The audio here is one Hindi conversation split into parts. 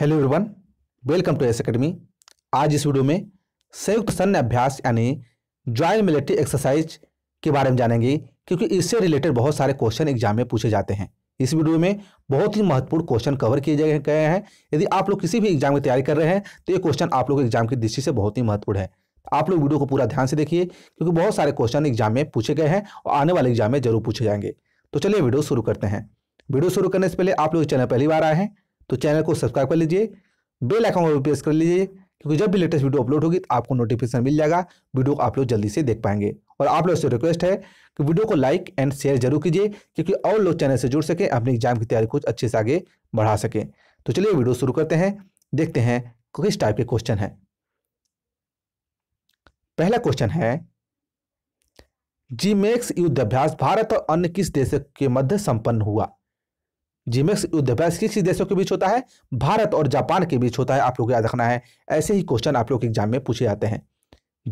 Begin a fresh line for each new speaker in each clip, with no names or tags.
hello everyone welcome to S academy आज इस वीडियो में संयुक्त सैन्य अभ्यास यानी ज्वाइंट मिलिट्री एक्सरसाइज के बारे में जानेंगे क्योंकि इससे रिलेटेड बहुत सारे क्वेश्चन एग्जाम में पूछे जाते हैं इस वीडियो में बहुत ही महत्वपूर्ण क्वेश्चन कवर किए गए हैं यदि आप लोग किसी भी एग्जाम की तैयारी कर रहे हैं तो ये क्वेश्चन आप लोग एग्जाम की दृष्टि से बहुत ही महत्वपूर्ण है आप लोग वीडियो को पूरा ध्यान से देखिए क्योंकि बहुत सारे क्वेश्चन एग्जाम में पूछे गए हैं और आने वाले एग्जाम में जरूर पूछे जाएंगे तो चलिए वीडियो शुरू करते हैं वीडियो शुरू करने से पहले आप लोग चैनल पहली बार आए हैं तो चैनल को सब्सक्राइब कर लीजिए बेल आइकन को प्रेस कर लीजिए क्योंकि जब भी लेटेस्ट वीडियो अपलोड होगी तो आपको नोटिफिकेशन मिल जाएगा वीडियो को आप लोग जल्दी से देख पाएंगे और आप लोग से रिक्वेस्ट है कि वीडियो को लाइक एंड शेयर जरूर कीजिए क्योंकि और लोग चैनल से जुड़ सकें अपनी एग्जाम की तैयारी को अच्छे से आगे बढ़ा सकें तो चलिए वीडियो शुरू करते हैं देखते हैं किस टाइप के क्वेश्चन है पहला क्वेश्चन है जी मेक्स युद्धाभ्यास भारत और अन्य किस देश के मध्य संपन्न हुआ जीमेक्स युद्धाभ्यास किस देशों के बीच होता है भारत और जापान के बीच होता है आप लोग याद रखना है ऐसे ही क्वेश्चन आप लोग के एग्जाम में पूछे जाते हैं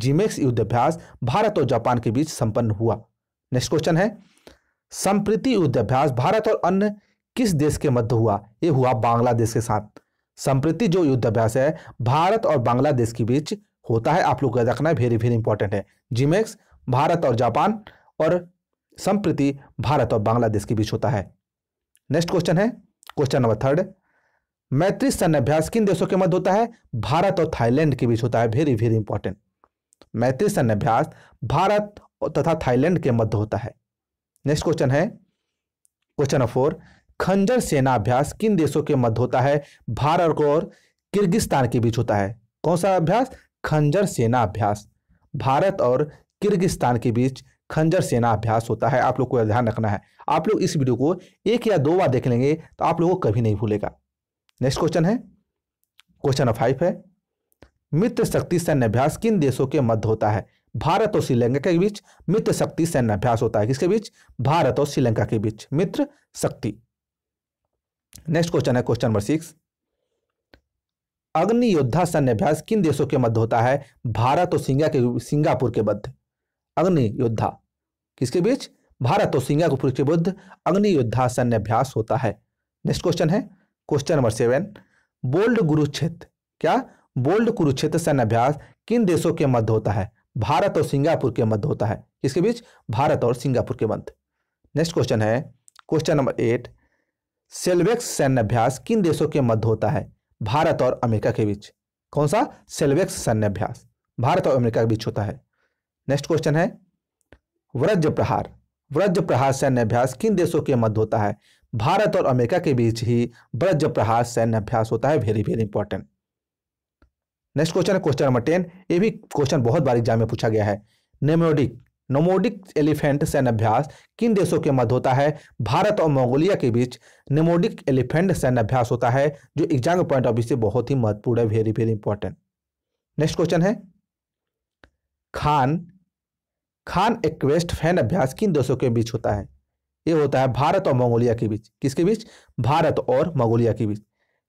जीमेक्स युद्धाभ्यास भारत और जापान के बीच संपन्न हुआ नेक्स्ट क्वेश्चन है संप्रीति युद्धाभ्यास भारत और अन्य किस देश के मध्य हुआ ये हुआ बांग्लादेश के साथ संप्रति जो युद्धाभ्यास है भारत और बांग्लादेश के बीच होता है आप लोग याद रखना है वेरी वेरी इंपॉर्टेंट है जीमेक्स भारत और जापान और संप्रति भारत और बांग्लादेश के बीच होता है नेक्स्ट क्वेश्चन है क्वेश्चन नंबर थर्ड मैत्री सैन्य अभ्यास किन देशों के मध्य होता है भारत और थाईलैंड के बीच होता है वेरी वेरी इंपॉर्टेंट मैत्री सैन्य अभ्यास भारत तथा थाईलैंड के मध्य होता है नेक्स्ट क्वेश्चन है क्वेश्चन नंबर फोर खंजर सेना अभ्यास किन देशों के मध्य होता है भारत और किर्गिस्तान के बीच होता है कौन सा अभ्यास खंजर सेना अभ्यास भारत और किर्गिस्तान के बीच खंजर सेना अभ्यास होता है आप लोग को ध्यान रखना है आप लोग इस वीडियो को एक या दो बार देख लेंगे तो आप लोगों को कभी नहीं भूलेगा नेक्स्ट क्वेश्चन है क्वेश्चन नंबर फाइव है मित्र शक्ति सैन्य अभ्यास किन देशों के मध्य होता है भारत और श्रीलंका के बीच मित्र शक्ति सैन्य अभ्यास होता है किसके बीच भारत और श्रीलंका के बीच मित्र शक्ति नेक्स्ट क्वेश्चन है question number six Agni Yoddha सैन्य अभ्यास किन देशों के मध्य होता है भारत और सिंगा के सिंगापुर के मध्य अग्नि योद्धा किसके बीच भारत और सिंगापुर के बुद्ध अग्नि सैन्य अभ्यास होता है नेक्स्ट क्वेश्चन है question number seven bold Gurukshetra क्या बोल्ड कुरुक्षेत्र अभ्यास किन देशों के मध्य होता है भारत और सिंगापुर के मध्य होता है किसके बीच भारत और सिंगापुर के मध्य नेक्स्ट क्वेश्चन है क्वेश्चन नंबर एट सेल्वेक्स अभ्यास किन देशों के मध्य होता है भारत और अमेरिका के बीच कौन सा सेल्वेक्स अभ्यास भारत और अमेरिका के बीच होता है नेक्स्ट क्वेश्चन है व्रज प्रहार व्रज प्रहार सैन्य अभ्यास किन देशों के मध्य होता है भारत और अमेरिका के बीच ही व्रज प्रहार सैन्य अभ्यास होता है very very important next question है क्वेश्चन नंबर टेन ये भी क्वेश्चन बहुत बार एग्जाम में पूछा गया है नेमोडिक नोमोडिक एलिफेंट सैन्य अभ्यास किन देशों के मध्य होता है भारत और मंगोलिया के बीच नेमोडिक एलिफेंट सैन्य अभ्यास होता है जो एग्जाम के पॉइंट ऑफ व्यू से बहुत ही महत्वपूर्ण है very very important next question है खान खान एक्वेस्ट फैन अभ्यास किन देशों के बीच होता है ये होता है भारत और मंगोलिया के बीच किसके बीच भारत और मंगोलिया के बीच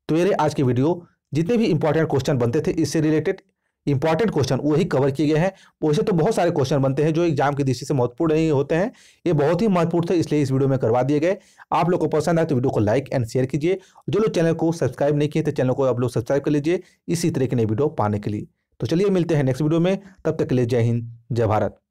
तो मेरे आज की वीडियो जितने भी इंपॉर्टेंट क्वेश्चन बनते थे इससे रिलेटेड इंपॉर्टेंट क्वेश्चन वही कवर किए गए हैं वैसे तो बहुत सारे क्वेश्चन बनते हैं जो एग्जाम की दृष्टि से महत्वपूर्ण नहीं होते हैं ये बहुत ही महत्वपूर्ण थे इसलिए इस वीडियो में करवा दिए गए आप लोग को पसंद आए तो वीडियो को लाइक एंड शेयर कीजिए जो लोग चैनल को सब्सक्राइब नहीं किए तो चैनल को आप लोग सब्सक्राइब कर लीजिए इसी तरह की नई वीडियो पाने के लिए तो चलिए मिलते हैं नेक्स्ट वीडियो में तब तक के लिए जय हिंद जय भारत